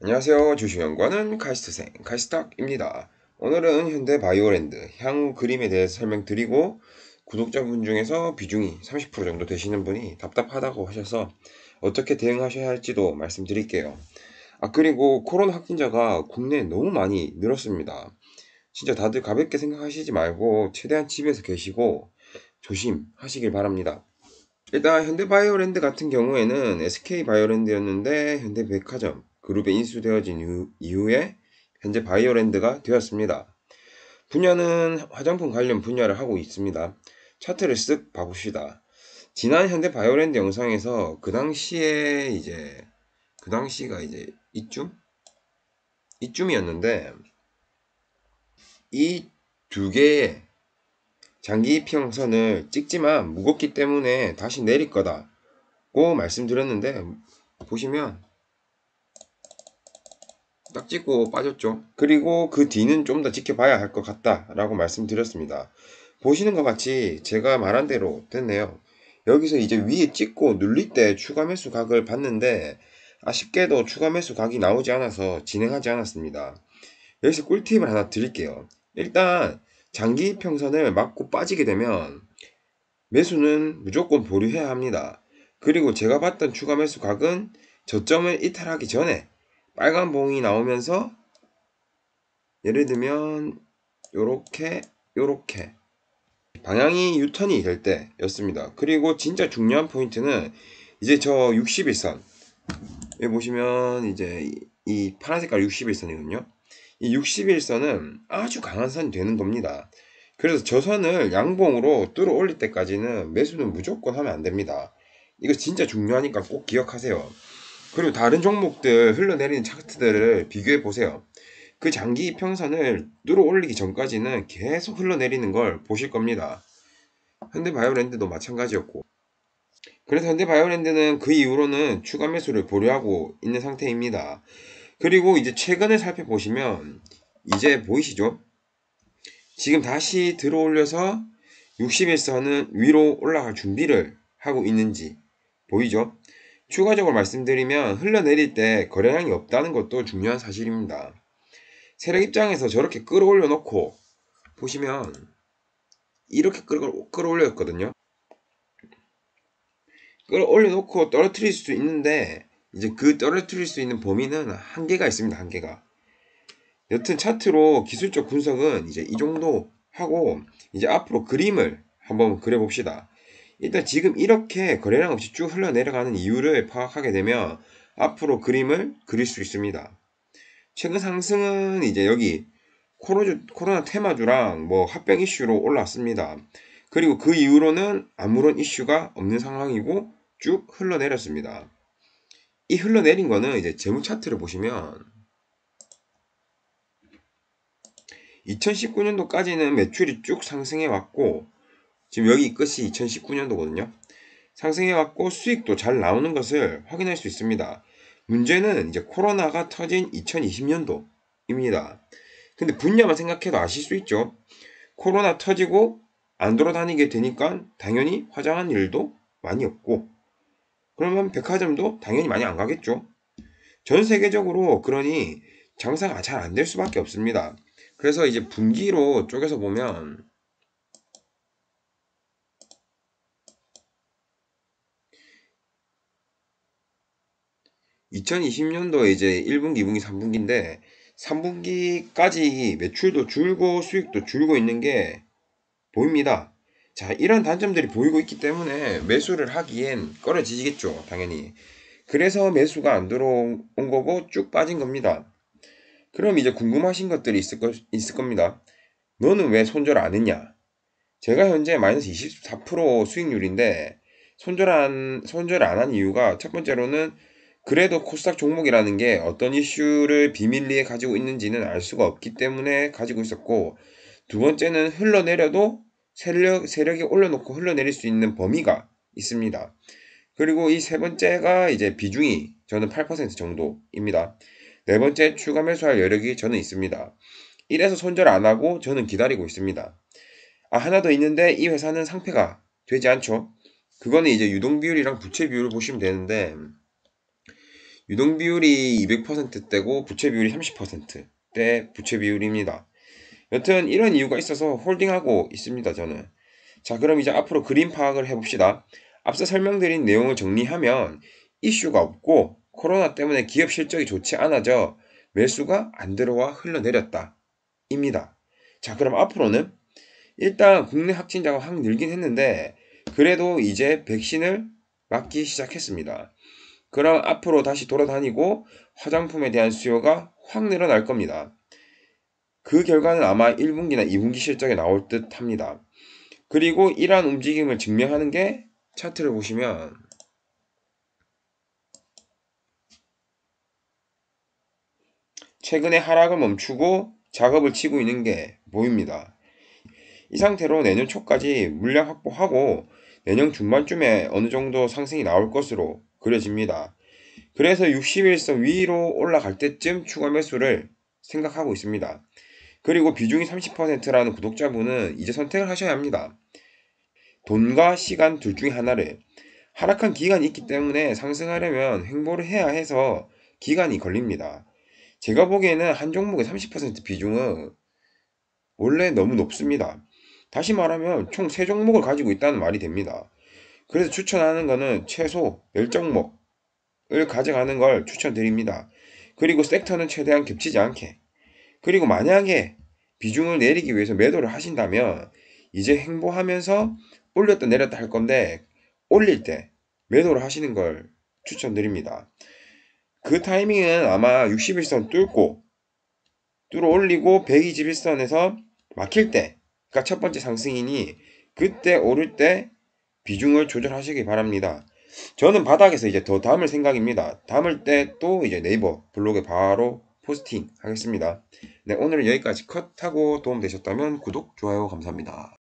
안녕하세요. 주식연구하는 카이스트생 카이스탁입니다. 오늘은 현대 바이오랜드 향후 그림에 대해서 설명드리고 구독자분 중에서 비중이 30% 정도 되시는 분이 답답하다고 하셔서 어떻게 대응하셔야 할지도 말씀드릴게요. 아 그리고 코로나 확진자가 국내에 너무 많이 늘었습니다. 진짜 다들 가볍게 생각하시지 말고 최대한 집에서 계시고 조심하시길 바랍니다. 일단 현대바이오랜드 같은 경우에는 SK바이오랜드였는데 현대백화점 그룹에 인수되어진 이후에 현재 바이오랜드가 되었습니다. 분야는 화장품 관련 분야를 하고 있습니다. 차트를 쓱 봐봅시다. 지난 현대 바이오랜드 영상에서 그 당시에 이제 그 당시가 이제 이쯤 이쯤이었는데 이 두 개의 장기 평선을 찍지만 무겁기 때문에 다시 내릴 거다고 말씀드렸는데 보시면 딱 찍고 빠졌죠. 그리고 그 뒤는 좀 더 지켜봐야 할 것 같다라고 말씀드렸습니다. 보시는 것 같이 제가 말한 대로 됐네요. 여기서 이제 위에 찍고 눌릴 때 추가 매수 각을 봤는데 아쉽게도 추가 매수 각이 나오지 않아서 진행하지 않았습니다. 여기서 꿀팁을 하나 드릴게요. 일단 장기 평선을 맞고 빠지게 되면 매수는 무조건 보류해야 합니다. 그리고 제가 봤던 추가 매수 각은 저점을 이탈하기 전에 빨간 봉이 나오면서 예를 들면 요렇게 요렇게 방향이 유턴이 될 때였습니다. 그리고 진짜 중요한 포인트는 이제 저 61선 여기 보시면 이제 이 파란 색깔 61선이거든요. 이 61선은 아주 강한 선이 되는 겁니다. 그래서 저 선을 양봉으로 뚫어 올릴 때까지는 매수는 무조건 하면 안 됩니다. 이거 진짜 중요하니까 꼭 기억하세요. 그리고 다른 종목들 흘러내리는 차트들을 비교해 보세요. 그 장기 평선을 뚫어 올리기 전까지는 계속 흘러내리는 걸 보실 겁니다. 현대바이오랜드도 마찬가지였고. 그래서 현대바이오랜드는 그 이후로는 추가 매수를 보류하고 있는 상태입니다. 그리고 이제 최근에 살펴보시면 이제 보이시죠? 지금 다시 들어올려서 61선은 위로 올라갈 준비를 하고 있는지 보이죠? 추가적으로 말씀드리면 흘러내릴 때 거래량이 없다는 것도 중요한 사실입니다. 세력 입장에서 저렇게 끌어올려 놓고 보시면 이렇게 끌어올렸거든요. 끌어올려 놓고 떨어뜨릴 수도 있는데 이제 그 떨어뜨릴 수 있는 범위는 한계가 있습니다. 한계가. 여튼 차트로 기술적 분석은 이제 이 정도 하고 이제 앞으로 그림을 한번 그려봅시다. 일단 지금 이렇게 거래량 없이 쭉 흘러내려가는 이유를 파악하게 되면 앞으로 그림을 그릴 수 있습니다. 최근 상승은 이제 여기 코로주, 코로나 테마주랑 뭐 합병 이슈로 올라왔습니다. 그리고 그 이후로는 아무런 이슈가 없는 상황이고 쭉 흘러내렸습니다. 이 흘러내린 거는 이제 재무 차트를 보시면 2019년도까지는 매출이 쭉 상승해 왔고 지금 여기 끝이 2019년도거든요. 상승해갖고 수익도 잘 나오는 것을 확인할 수 있습니다. 문제는 이제 코로나가 터진 2020년도입니다. 근데 분야만 생각해도 아실 수 있죠. 코로나 터지고 안 돌아다니게 되니까 당연히 화장한 일도 많이 없고 그러면 백화점도 당연히 많이 안 가겠죠. 전 세계적으로 그러니 장사가 잘 안 될 수밖에 없습니다. 그래서 이제 분기로 쪼개서 보면 2020년도에 이제 1분기, 2분기, 3분기인데 3분기까지 매출도 줄고 수익도 줄고 있는 게 보입니다. 자, 이런 단점들이 보이고 있기 때문에 매수를 하기엔 꺼려지겠죠, 당연히. 그래서 매수가 안 들어온 거고 쭉 빠진 겁니다. 그럼 이제 궁금하신 것들이 있을, 거, 있을 겁니다. 너는 왜 손절 안 했냐? 제가 현재 마이너스 24% 수익률인데 손절 안, 손절 안 한 이유가 첫 번째로는 그래도 코스닥 종목이라는 게 어떤 이슈를 비밀리에 가지고 있는지는 알 수가 없기 때문에 가지고 있었고 두 번째는 흘러내려도 세력, 세력이 올려놓고 흘러내릴 수 있는 범위가 있습니다. 그리고 이 세 번째가 이제 비중이 저는 8% 정도입니다. 네 번째 추가 매수할 여력이 저는 있습니다. 이래서 손절 안 하고 저는 기다리고 있습니다. 아, 하나 더 있는데 이 회사는 상패가 되지 않죠? 그거는 이제 유동 비율이랑 부채 비율을 보시면 되는데 유동 비율이 200%대고 부채 비율이 30%대 부채 비율입니다. 여튼 이런 이유가 있어서 홀딩하고 있습니다. 저는. 자 그럼 이제 앞으로 그림 파악을 해봅시다. 앞서 설명드린 내용을 정리하면 이슈가 없고 코로나 때문에 기업 실적이 좋지 않아져 매수가 안 들어와 흘러내렸다. 입니다. 자 그럼 앞으로는 일단 국내 확진자가 확 늘긴 했는데 그래도 이제 백신을 맞기 시작했습니다. 그럼 앞으로 다시 돌아다니고 화장품에 대한 수요가 확 늘어날 겁니다. 그 결과는 아마 1분기나 2분기 실적에 나올 듯 합니다. 그리고 이러한 움직임을 증명하는 게 차트를 보시면 최근에 하락을 멈추고 작업을 치고 있는 게 보입니다. 이 상태로 내년 초까지 물량 확보하고 내년 중반쯤에 어느 정도 상승이 나올 것으로 그려집니다. 그래서 61선 위로 올라갈 때쯤 추가 매수를 생각하고 있습니다. 그리고 비중이 30%라는 구독자분은 이제 선택을 하셔야 합니다. 돈과 시간 둘 중에 하나를 하락한 기간이 있기 때문에 상승하려면 횡보를 해야 해서 기간이 걸립니다. 제가 보기에는 한 종목의 30% 비중은 원래 너무 높습니다. 다시 말하면 총 3종목을 가지고 있다는 말이 됩니다. 그래서 추천하는 것은 최소 10종목을 가져가는 걸 추천드립니다. 그리고 섹터는 최대한 겹치지 않게. 그리고 만약에 비중을 내리기 위해서 매도를 하신다면 이제 행보하면서 올렸다 내렸다 할 건데 올릴 때 매도를 하시는 걸 추천드립니다. 그 타이밍은 아마 61선 뚫고 뚫어 올리고 1 2 0일선에서 막힐 때 그러니까 첫 번째 상승이니 그때 오를 때 비중을 조절하시기 바랍니다. 저는 바닥에서 이제 더 담을 생각입니다. 담을 때 또 이제 네이버 블로그에 바로 포스팅 하겠습니다. 네, 오늘은 여기까지 컷하고 도움 되셨다면 구독, 좋아요 감사합니다.